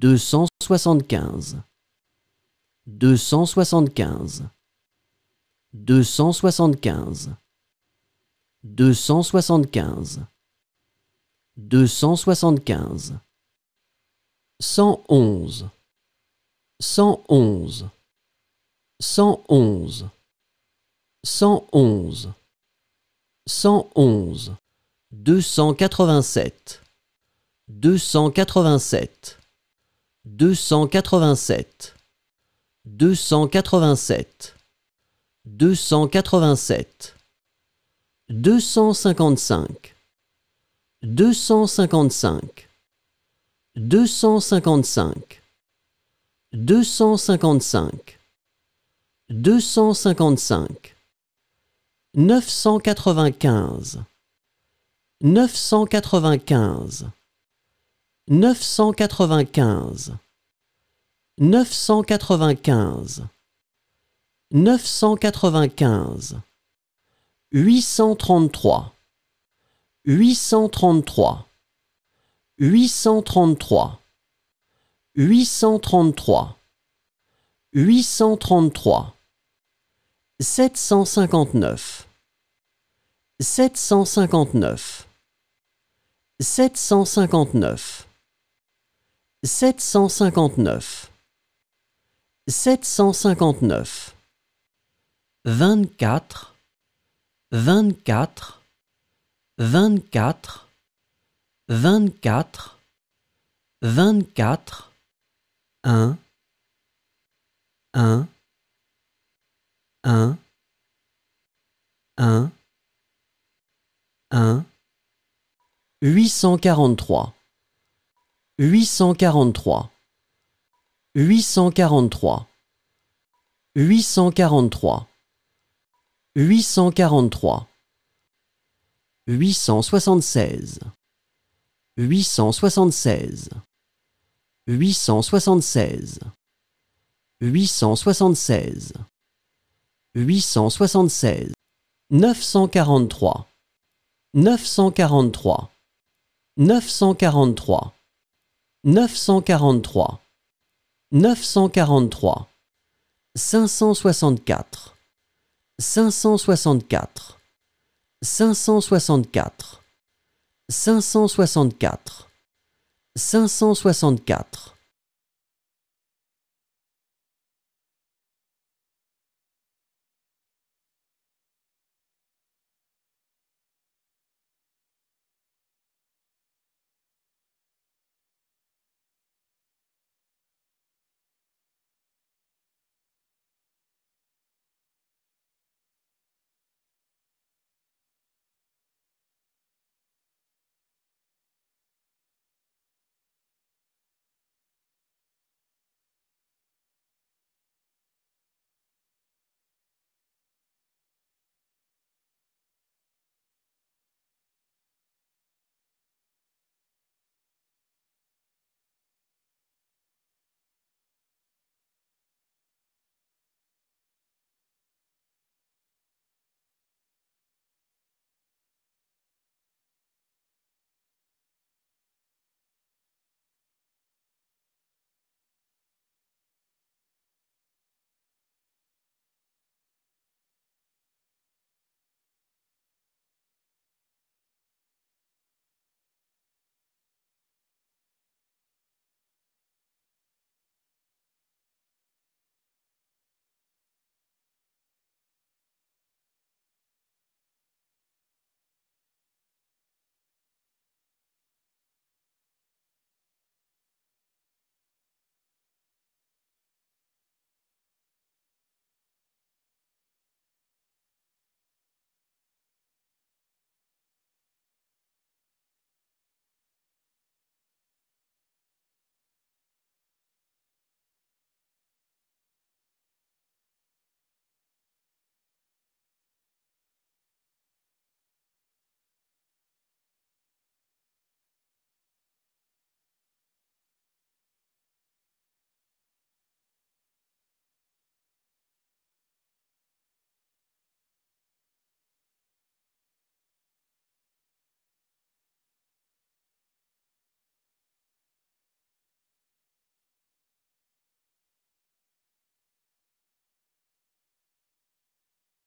275 275 275 275 275 111 111 111 111 111 287 287 287 287 287 255 255 255 255 255 995 995 995 995 995 833 833 833 833 833 759 759 759 759 759 24 24 24 24 24 1 1 1 1 1 843 843 843 843 843 876 876 876 876 876 943 943 943 943 943 564 564 564 564 564